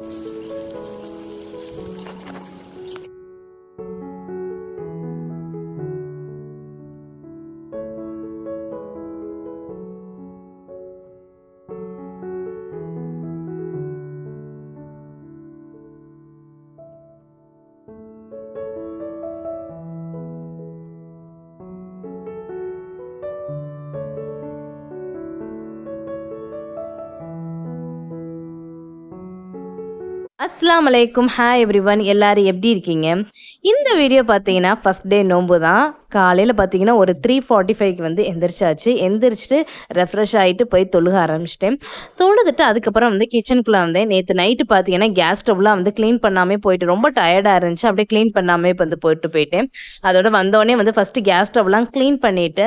Thank you அஸ்லாம் அலைக்கும் hi every one எல்லோரும் எப்படி இருக்கீங்க இந்த வீடியோ பார்த்தீங்கன்னா ஃபஸ்ட் டே நோம்பு தான் காலையில் பார்த்தீங்கன்னா ஒரு த்ரீ ஃபார்ட்டி ஃபைவ்க்கு வந்து எந்திரிச்சாச்சு எந்திரிச்சிட்டு ரெஃப்ரெஷ் ஆகிட்டு போய் தொழுக ஆரம்பிச்சிட்டேன் தொழுதுட்டு அதுக்கப்புறம் வந்து கிச்சனுக்குள்ளே வந்தேன் நேற்று நைட்டு பார்த்தீங்கன்னா கேஸ் ஸ்டவ்லாம் வந்து க்ளீன் பண்ணாமே போயிட்டு ரொம்ப டயர்டாக இருந்துச்சு அப்படியே க்ளீன் பண்ணாமே இப்போ வந்து போயிட்டு போயிட்டேன் அதோட வந்தோடனே வந்து ஃபஸ்ட்டு கேஸ் ஸ்டவ்லாம் க்ளீன் பண்ணிவிட்டு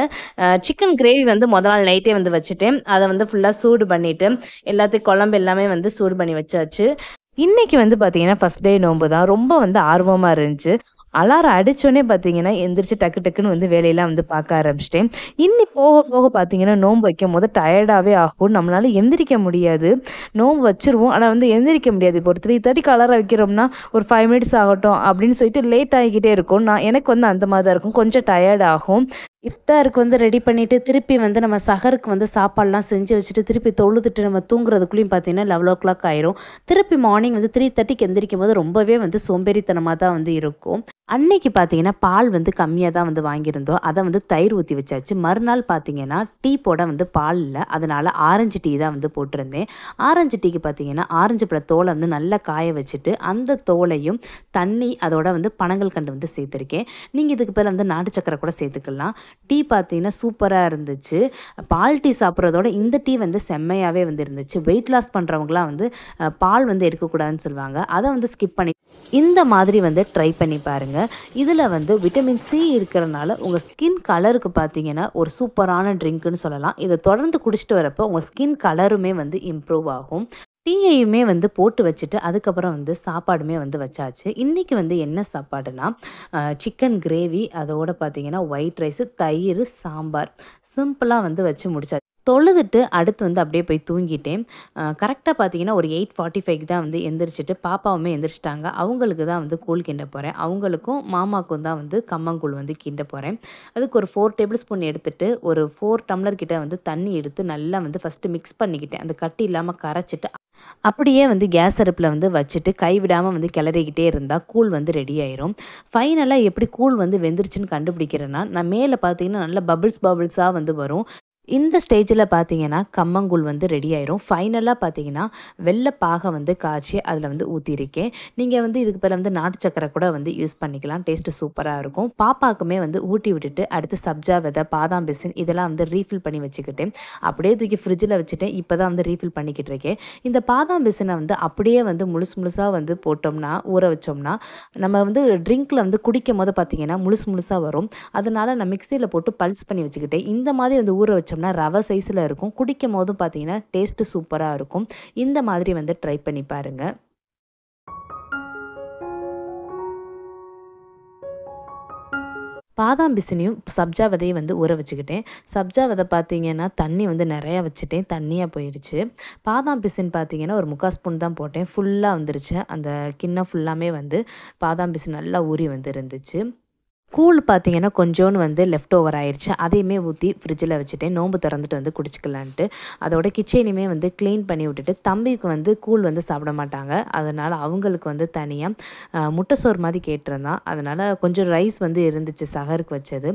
சிக்கன் கிரேவி வந்து முத நாள் நைட்டே வந்து வச்சுட்டேன் அதை வந்து ஃபுல்லாக சூடு பண்ணிவிட்டு எல்லாத்தையும் குழம்பு எல்லாமே வந்து சூடு பண்ணி வச்சாச்சு இன்னைக்கு வந்து பார்த்தீங்கன்னா ஃபஸ்ட் டே நோன்பு தான் ரொம்ப வந்து ஆர்வமாக இருந்துச்சு அலாரம் அடித்தோடனே பார்த்தீங்கன்னா எந்திரிச்சு டக்கு டக்குன்னு வந்து வேலையெல்லாம் வந்து பார்க்க ஆரம்பிச்சிட்டேன் இன்னி போக போக பார்த்தீங்கன்னா நோன்பு வைக்கும் போது டயர்டாகவே ஆகும் நம்மளால எந்திரிக்க முடியாது நோன்பு வச்சிருவோம் ஆனால் வந்து எந்திரிக்க முடியாது இப்போ ஒரு த்ரீ தேர்ட்டிக்கு அலாரம் வைக்கிறோம்னா ஒரு ஃபைவ் மினிட்ஸ் ஆகட்டும் அப்படின்னு சொல்லிட்டு லேட் ஆகிக்கிட்டே இருக்கும் நான் எனக்கு வந்து அந்த மாதிரி தான் இருக்கும் கொஞ்சம் டயர்ட் ஆகும் இஃப்தாருக்கு வந்து ரெடி பண்ணிவிட்டு திருப்பி வந்து நம்ம சகருக்கு வந்து சாப்பாடெலாம் செஞ்சு வச்சுட்டு திருப்பி தொழுதுட்டு நம்ம தூங்குறதுக்குள்ளேயும் பார்த்தீங்கன்னா லெவல் ஓ கிளாக் ஆயிரும் திருப்பி மார்னிங் வந்து த்ரீ தேர்ட்டிக்கு எந்திரிக்கும் போது ரொம்பவே வந்து சோம்பேறித்தனமாக தான் வந்து இருக்கும் அன்னைக்கு பார்த்தீங்கன்னா பால் வந்து கம்மியாக தான் வந்து வாங்கியிருந்தோம் அதை வந்து தயிர் ஊற்றி வச்சாச்சு மறுநாள் பார்த்தீங்கன்னா டீ போட வந்து பால் இல்லை அதனால் ஆரஞ்சு டீ தான் வந்து போட்டிருந்தேன் ஆரஞ்சு டீக்கு பார்த்தீங்கன்னா ஆரஞ்சு பழ தோலை வந்து நல்லா காய வச்சுட்டு அந்த தோலையும் தண்ணி அதோட வந்து பணங்கள் கண்டு வந்து சேர்த்துருக்கேன் நீங்கள் இதுக்கு பேர் வந்து நாட்டு சக்கரை கூட சேர்த்துக்கலாம் டீ பார்த்தீங்கன்னா சூப்பராக இருந்துச்சு பால் டீ சாப்பிட்றதோட இந்த டீ வந்து செம்மையாகவே வந்து இருந்துச்சு வெயிட் லாஸ் பண்ணுறவங்களாம் வந்து பால் வந்து எடுக்கக்கூடாதுன்னு சொல்லுவாங்க அதை வந்து ஸ்கிப் பண்ணி இந்த மாதிரி வந்து ட்ரை பண்ணி பாருங்கள் இதில் வந்து விட்டமின் சி இருக்கிறனால உங்கள் ஸ்கின் கலருக்கு பார்த்தீங்கன்னா ஒரு சூப்பரான ட்ரிங்க்குன்னு சொல்லலாம் இதை தொடர்ந்து குடிச்சிட்டு வரப்போ உங்கள் ஸ்கின் கலருமே வந்து இம்ப்ரூவ் ஆகும் டீயையுமே வந்து போட்டு வச்சுட்டு அதுக்கப்புறம் வந்து சாப்பாடுமே வந்து வச்சாச்சு இன்றைக்கி வந்து என்ன சாப்பாடுனா சிக்கன் கிரேவி அதோடு பார்த்திங்கன்னா ஒயிட் ரைஸு தயிர் சாம்பார் சிம்பிளாக வந்து வச்சு முடிச்சாச்சு தொழுதுட்டு அடுத்து வந்து அப்படியே போய் தூங்கிட்டேன் கரெக்டாக பார்த்தீங்கன்னா ஒரு எயிட் ஃபார்ட்டி ஃபைவ்க்கு தான் வந்து எந்திரிச்சிட்டு பாப்பாவுமே எந்திரிச்சிட்டாங்க அவங்களுக்கு தான் வந்து கூழ் கிண்ட போகிறேன் அவங்களுக்கும் மாமாக்கும் தான் வந்து கம்மங்கூழ் வந்து கிண்ட போகிறேன் அதுக்கு ஒரு ஃபோர் டேபிள் ஸ்பூன் எடுத்துட்டு ஒரு ஃபோர் டம்ளர் கிட்ட வந்து தண்ணி எடுத்து நல்லா வந்து ஃபஸ்ட்டு மிக்ஸ் பண்ணிக்கிட்டேன் அந்த கட்டி இல்லாமல் கரைச்சிட்டு அப்படியே வந்து கேஸ் அடுப்பில் வந்து வச்சுட்டு கைவிடாமல் வந்து கிளறிக்கிட்டே இருந்தால் கூழ் வந்து ரெடி ஆயிரும் ஃபைனலாக எப்படி கூழ் வந்து வெந்துருச்சுன்னு கண்டுபிடிக்கிறேன்னா நான் மேலே பார்த்தீங்கன்னா நல்ல பபிள்ஸ் பபிள்ஸாக வந்து வரும் இந்த ஸ்டேஜில் பார்த்தீங்கன்னா கம்மங்கூழ் வந்து ரெடி ஆயிரும் ஃபைனலாக பார்த்தீங்கன்னா வெள்ளை பாகை வந்து காய்ச்சி அதில் வந்து ஊற்றிருக்கேன் நீங்கள் வந்து இதுக்கு பிறகு வந்து நாட்டு சக்கரை கூட வந்து யூஸ் பண்ணிக்கலாம் டேஸ்ட்டு சூப்பராக இருக்கும் பாப்பாக்குமே வந்து ஊட்டி விட்டுட்டு அடுத்து சப்ஜா விதை பாதாம் பிசின் இதெல்லாம் வந்து ரீஃபில் பண்ணி வச்சுக்கிட்டு அப்படியே தூக்கி ஃப்ரிட்ஜில் வச்சுட்டு இப்போ தான் வந்து ரீஃபில் பண்ணிக்கிட்டு இருக்கேன் இந்த பாதாம் பிசினை வந்து அப்படியே வந்து முழுசு முழுசாக வந்து போட்டோம்னா ஊற வச்சோம்னா நம்ம வந்து ட்ரிங்க்கில் வந்து குடிக்கும் போது பார்த்தீங்கன்னா முழுசு முழுசாக வரும் அதனால் நான் மிக்சியில் போட்டு பல்ஸ் பண்ணி வச்சுக்கிட்டேன் இந்த மாதிரி வந்து ஊற வச்சோம் பார்த்தோம்னா ரவை சைஸில் இருக்கும் குடிக்கும் போதும் பார்த்தீங்கன்னா டேஸ்ட்டு சூப்பராக இருக்கும் இந்த மாதிரி வந்து ட்ரை பண்ணி பாருங்கள் பாதாம் பிசினியும் சப்ஜா விதையும் வந்து ஊற வச்சுக்கிட்டேன் சப்ஜா விதை பார்த்தீங்கன்னா தண்ணி வந்து நிறையா வச்சுட்டேன் தண்ணியாக போயிடுச்சு பாதாம் பிசின் பார்த்தீங்கன்னா ஒரு முக்கால் ஸ்பூன் தான் போட்டேன் ஃபுல்லாக வந்துருச்சு அந்த கிண்ணம் ஃபுல்லாமே வந்து பாதாம் பிசின் நல்லா ஊறி வந்துருந்துச்சு கூழ் பார்த்திங்கன்னா கொஞ்சோன்னு வந்து லெஃப்ட் ஓவர் ஆயிடுச்சு அதையுமே ஊற்றி ஃப்ரிட்ஜில் வச்சுட்டேன் நோம்பு திறந்துட்டு வந்து குடிச்சிக்கலான்ட்டு அதோட கிச்சனையுமே வந்து க்ளீன் பண்ணி விட்டுட்டு தம்பிக்கு வந்து கூழ் வந்து சாப்பிட மாட்டாங்க அதனால் அவங்களுக்கு வந்து தனியாக முட்டைசோறு மாதிரி கேட்டிருந்தான் அதனால் கொஞ்சம் ரைஸ் வந்து இருந்துச்சு சகருக்கு வச்சது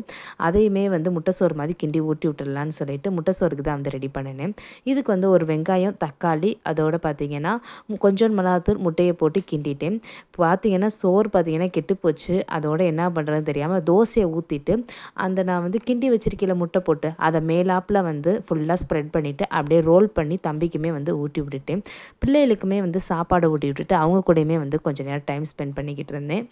அதையுமே வந்து முட்டைசோறு மாதிரி கிண்டி ஊட்டி விட்டுடலான்னு சொல்லிட்டு சோறுக்கு தான் வந்து ரெடி பண்ணினேன் இதுக்கு வந்து ஒரு வெங்காயம் தக்காளி அதோடு பார்த்திங்கன்னா கொஞ்சோண்டு மிளகாத்தூள் முட்டையை போட்டு கிண்டிட்டேன் பார்த்திங்கன்னா சோறு பார்த்திங்கன்னா கெட்டு போச்சு அதோட என்ன பண்ணுறதுன்னு தெரியாமல் இல்லாமல் தோசையை ஊற்றிட்டு அந்த நான் வந்து கிண்டி வச்சிருக்கையில் முட்டை போட்டு அதை மேலாப்பில் வந்து ஃபுல்லாக ஸ்ப்ரெட் பண்ணிவிட்டு அப்படியே ரோல் பண்ணி தம்பிக்குமே வந்து ஊட்டி விட்டுட்டு பிள்ளைகளுக்குமே வந்து சாப்பாடு ஊட்டி விட்டுட்டு அவங்க கூடயுமே வந்து கொஞ்சம் நேரம் டைம் ஸ்பெண்ட் பண்ணிக்கிட்டு இருந்தேன்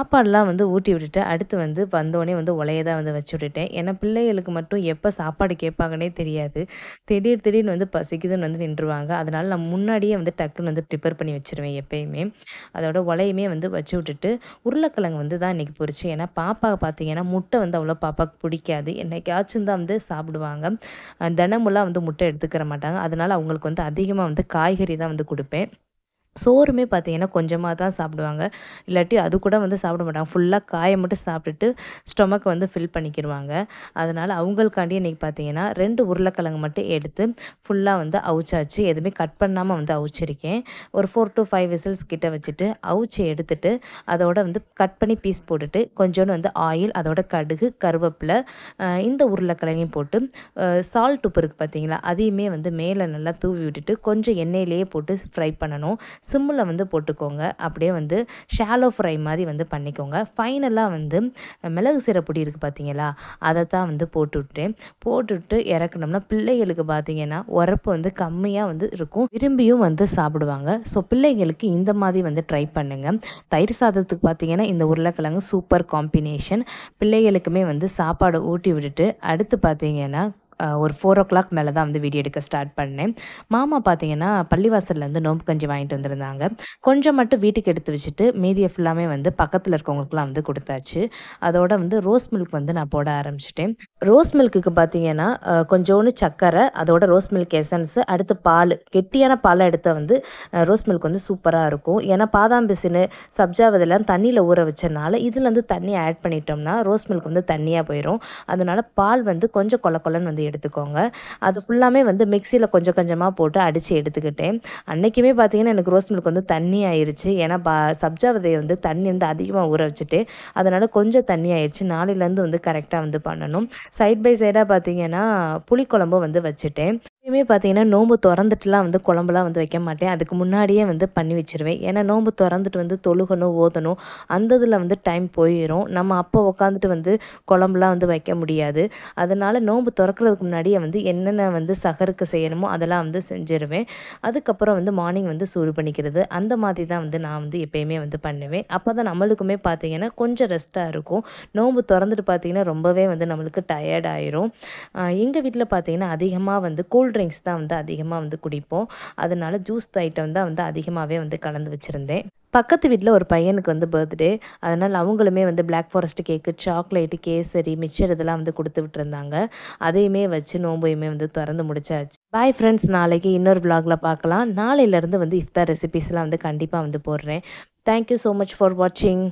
சாப்பாடெலாம் வந்து ஊட்டி விட்டுட்டு அடுத்து வந்து வந்தோடனே வந்து உலையதான் தான் வந்து வச்சு விட்டுட்டேன் ஏன்னா பிள்ளைகளுக்கு மட்டும் எப்போ சாப்பாடு கேட்பாங்கன்னே தெரியாது திடீர் திடீர்னு வந்து பசிக்குதுன்னு வந்து நின்றுவாங்க அதனால் நான் முன்னாடியே வந்து டக்குன்னு வந்து ப்ரிப்பேர் பண்ணி வச்சுருவேன் எப்பயுமே அதோட உலையுமே வந்து வச்சு விட்டுட்டு உருளைக்கிழங்கு வந்து தான் இன்றைக்கி பொறிச்சு ஏன்னா பாப்பா பார்த்தீங்கன்னா முட்டை வந்து அவ்வளோ பாப்பாவுக்கு பிடிக்காது என்னைக்காச்சும் தான் வந்து சாப்பிடுவாங்க தினமுலாம் வந்து முட்டை எடுத்துக்கிற மாட்டாங்க அதனால் அவங்களுக்கு வந்து அதிகமாக வந்து காய்கறி தான் வந்து கொடுப்பேன் சோறுமே பார்த்திங்கன்னா கொஞ்சமாக தான் சாப்பிடுவாங்க இல்லாட்டி அது கூட வந்து சாப்பிட மாட்டாங்க ஃபுல்லாக காயை மட்டும் சாப்பிட்டுட்டு ஸ்டொமக் வந்து ஃபில் பண்ணிக்கிடுவாங்க அதனால் அவங்களுக்காண்டி இன்றைக்கி பார்த்தீங்கன்னா ரெண்டு உருளைக்கிழங்கு மட்டும் எடுத்து ஃபுல்லாக வந்து அவிச்சாச்சு எதுவுமே கட் பண்ணாமல் வந்து அவிச்சிருக்கேன் ஒரு ஃபோர் டு ஃபைவ் விசில்ஸ் கிட்ட வச்சுட்டு அவிச்சு எடுத்துட்டு அதோட வந்து கட் பண்ணி பீஸ் போட்டுட்டு கொஞ்சோண்டு வந்து ஆயில் அதோட கடுகு கருவேப்பிலை இந்த உருளைக்கிழங்கையும் போட்டு சால்ட் உப்பு இருக்குது பார்த்தீங்களா அதையுமே வந்து மேலே நல்லா தூவி விட்டுட்டு கொஞ்சம் எண்ணெயிலேயே போட்டு ஃப்ரை பண்ணணும் சிம்மில் வந்து போட்டுக்கோங்க அப்படியே வந்து ஷாலோ ஃப்ரை மாதிரி வந்து பண்ணிக்கோங்க ஃபைனலாக வந்து மிளகு சீரப்பொடி இருக்குது பார்த்தீங்களா அதை தான் வந்து போட்டுவிட்டு போட்டுவிட்டு இறக்கணும்னா பிள்ளைகளுக்கு பார்த்தீங்கன்னா உரப்பு வந்து கம்மியாக வந்து இருக்கும் விரும்பியும் வந்து சாப்பிடுவாங்க ஸோ பிள்ளைங்களுக்கு இந்த மாதிரி வந்து ட்ரை பண்ணுங்கள் தயிர் சாதத்துக்கு பார்த்தீங்கன்னா இந்த உருளைக்கிழங்கு சூப்பர் காம்பினேஷன் பிள்ளைகளுக்குமே வந்து சாப்பாடு ஊட்டி விட்டுட்டு அடுத்து பார்த்தீங்கன்னா ஒரு ஃபோர் ஓ கிளாக் மேலே தான் வந்து வீடியோ எடுக்க ஸ்டார்ட் பண்ணேன் மாமா பார்த்தீங்கன்னா பள்ளிவாசல்லேருந்து நோம்பு கஞ்சி வாங்கிட்டு வந்திருந்தாங்க கொஞ்சம் மட்டும் வீட்டுக்கு எடுத்து வச்சுட்டு மீதியை ஃபுல்லாமே வந்து பக்கத்தில் இருக்கவங்களுக்குலாம் வந்து கொடுத்தாச்சு அதோட வந்து ரோஸ் மில்க் வந்து நான் போட ஆரம்பிச்சிட்டேன் ரோஸ் மில்க்குக்கு பார்த்தீங்கன்னா கொஞ்சோண்டு சர்க்கரை அதோட ரோஸ் மில்க் எசன்ஸ் அடுத்து பால் கெட்டியான பாலை எடுத்த வந்து ரோஸ் மில்க் வந்து சூப்பராக இருக்கும் ஏன்னா பாதாம் பிசினு சப்ஜாவதெல்லாம் தண்ணியில் ஊற வச்சனால இதில் வந்து தண்ணி ஆட் பண்ணிட்டோம்னா ரோஸ் மில்க் வந்து தண்ணியாக போயிடும் அதனால் பால் வந்து கொஞ்சம் கொல கொலன்னு வந்து எடுத்துக்கோங்க அது ஃபுல்லாமே வந்து மிக்சியில் கொஞ்சம் கொஞ்சமாக போட்டு அடித்து எடுத்துக்கிட்டேன் அன்னைக்குமே பார்த்திங்கன்னா எனக்கு ரோஸ் மில்க் வந்து தண்ணி ஆயிடுச்சு ஏன்னா சப்ஜா விதையை வந்து தண்ணி வந்து அதிகமாக ஊற வச்சுட்டு அதனால் கொஞ்சம் தண்ணி ஆயிடுச்சு நாளையிலேருந்து வந்து கரெக்டாக வந்து பண்ணணும் சைட் பை சைடாக பார்த்திங்கன்னா புளிக்குழம்பு வந்து வச்சுட்டேன் எப்பயுமே பார்த்தீங்கன்னா நோம்பு திறந்துட்டுலாம் வந்து குழம்புலாம் வந்து வைக்க மாட்டேன் அதுக்கு முன்னாடியே வந்து பண்ணி வச்சுருவேன் ஏன்னா நோம்பு திறந்துட்டு வந்து தொழுகணும் ஓதணும் அந்த இதில் வந்து டைம் போயிடும் நம்ம அப்போ உக்காந்துட்டு வந்து குழம்புலாம் வந்து வைக்க முடியாது அதனால் நோம்பு திறக்கிறதுக்கு முன்னாடியே வந்து என்னென்ன வந்து சகருக்கு செய்யணுமோ அதெல்லாம் வந்து செஞ்சுருவேன் அதுக்கப்புறம் வந்து மார்னிங் வந்து சூடு பண்ணிக்கிறது அந்த மாதிரி தான் வந்து நான் வந்து எப்பயுமே வந்து பண்ணுவேன் அப்போ தான் நம்மளுக்குமே பார்த்தீங்கன்னா கொஞ்சம் ரெஸ்ட்டாக இருக்கும் நோம்பு திறந்துட்டு பார்த்தீங்கன்னா ரொம்பவே வந்து நம்மளுக்கு டயர்ட் ஆயிரும் எங்கள் வீட்டில் பார்த்தீங்கன்னா அதிகமாக வந்து கூல் ட்ரிங்க்ஸ் தான் வந்து அதிகமாக வந்து குடிப்போம் அதனால ஜூஸ் ஐட்டம் தான் வந்து அதிகமாகவே வந்து கலந்து வச்சுருந்தேன் பக்கத்து வீட்டில் ஒரு பையனுக்கு வந்து பர்த்டே அதனால் அவங்களுமே வந்து black forest cake chocolate kesari mixture இதெல்லாம் வந்து கொடுத்து விட்டுருந்தாங்க அதையுமே வச்சு நோம்பையுமே வந்து திறந்து முடிச்சாச்சு பாய் ஃப்ரெண்ட்ஸ் நாளைக்கு இன்னொரு பிளாகில் பார்க்கலாம் நாளையிலேருந்து வந்து இஃப்தார் ரெசிபிஸ்லாம் வந்து கண்டிப்பாக வந்து போடுறேன் தேங்க்யூ ஸோ மச் ஃபார் வாட்சிங்